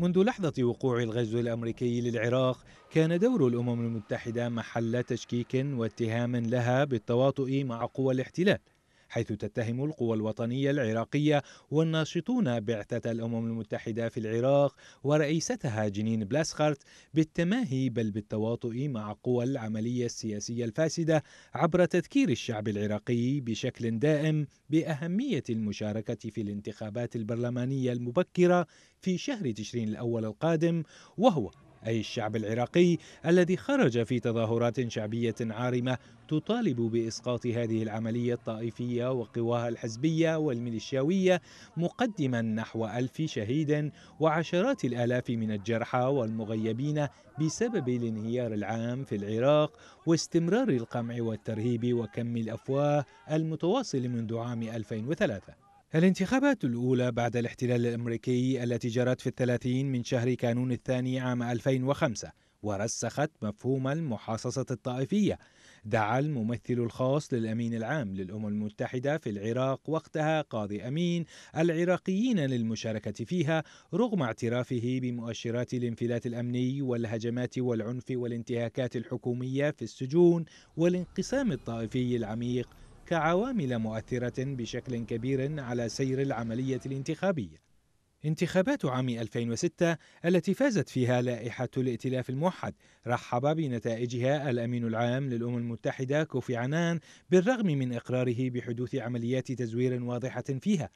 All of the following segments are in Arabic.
منذ لحظة وقوع الغزو الأمريكي للعراق كان دور الأمم المتحدة محل تشكيك واتهام لها بالتواطؤ مع قوى الاحتلال حيث تتهم القوى الوطنية العراقية والناشطون بعثة الأمم المتحدة في العراق ورئيستها جنين بلاسخارت بالتماهي بل بالتواطؤ مع قوى العملية السياسية الفاسدة عبر تذكير الشعب العراقي بشكل دائم بأهمية المشاركة في الانتخابات البرلمانية المبكرة في شهر تشرين الأول القادم وهو أي الشعب العراقي الذي خرج في تظاهرات شعبية عارمة تطالب بإسقاط هذه العملية الطائفية وقواها الحزبية والميليشياوية مقدما نحو ألف شهيد وعشرات الآلاف من الجرحى والمغيبين بسبب الانهيار العام في العراق واستمرار القمع والترهيب وكم الأفواه المتواصل منذ عام 2003 الانتخابات الأولى بعد الاحتلال الأمريكي التي جرت في الثلاثين من شهر كانون الثاني عام 2005 ورسخت مفهوم المحاصصة الطائفية دعا الممثل الخاص للأمين العام للأمم المتحدة في العراق وقتها قاضي أمين العراقيين للمشاركة فيها رغم اعترافه بمؤشرات الانفلات الأمني والهجمات والعنف والانتهاكات الحكومية في السجون والانقسام الطائفي العميق كعوامل مؤثرة بشكل كبير على سير العملية الانتخابية. انتخابات عام 2006 التي فازت فيها لائحة الائتلاف الموحد رحب بنتائجها الأمين العام للأمم المتحدة كوفي عنان بالرغم من إقراره بحدوث عمليات تزوير واضحة فيها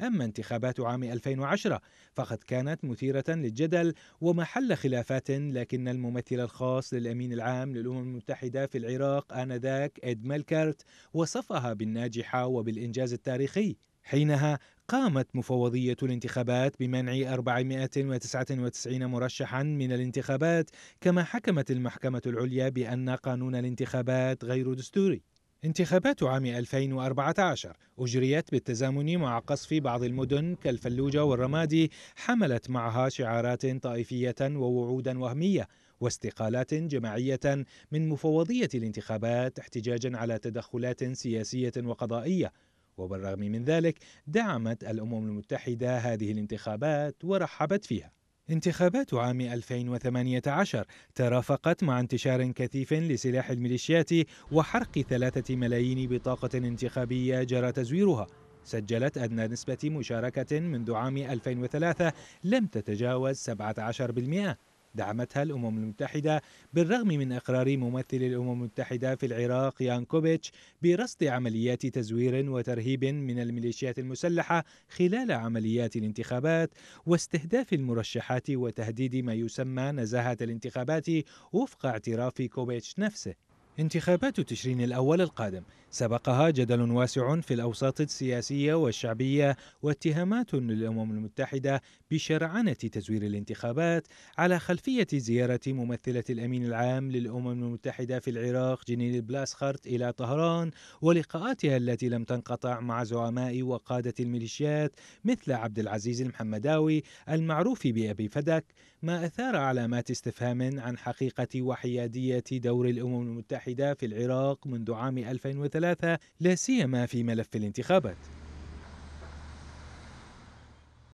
أما انتخابات عام 2010 فقد كانت مثيرة للجدل ومحل خلافات لكن الممثل الخاص للأمين العام للأمم المتحدة في العراق آنذاك إد مالكارت وصفها بالناجحة وبالإنجاز التاريخي حينها قامت مفوضية الانتخابات بمنع 499 مرشحا من الانتخابات كما حكمت المحكمة العليا بأن قانون الانتخابات غير دستوري انتخابات عام 2014 أجريت بالتزامن مع قصف بعض المدن كالفلوجة والرمادي حملت معها شعارات طائفية ووعودا وهمية واستقالات جماعية من مفوضية الانتخابات احتجاجا على تدخلات سياسية وقضائية وبالرغم من ذلك دعمت الأمم المتحدة هذه الانتخابات ورحبت فيها انتخابات عام 2018 ترافقت مع انتشار كثيف لسلاح الميليشيات وحرق ثلاثة ملايين بطاقة انتخابية جرى تزويرها سجلت أدنى نسبة مشاركة منذ عام 2003 لم تتجاوز 17% دعمتها الأمم المتحدة بالرغم من إقرار ممثل الأمم المتحدة في العراق يانكوفيتش برصد عمليات تزوير وترهيب من الميليشيات المسلحة خلال عمليات الانتخابات واستهداف المرشحات وتهديد ما يسمى نزاهة الانتخابات وفق اعتراف كوبيتش نفسه انتخابات تشرين الأول القادم سبقها جدل واسع في الأوساط السياسية والشعبية واتهامات للأمم المتحدة بشرعنة تزوير الانتخابات على خلفية زيارة ممثلة الأمين العام للأمم المتحدة في العراق جنين بلاسخرت إلى طهران ولقاءاتها التي لم تنقطع مع زعماء وقادة الميليشيات مثل عبد العزيز المحمداوي المعروف بأبي فدك ما أثار علامات استفهام عن حقيقة وحيادية دور الأمم المتحدة المتحدة في العراق منذ عام 2003 لا سيما في ملف الانتخابات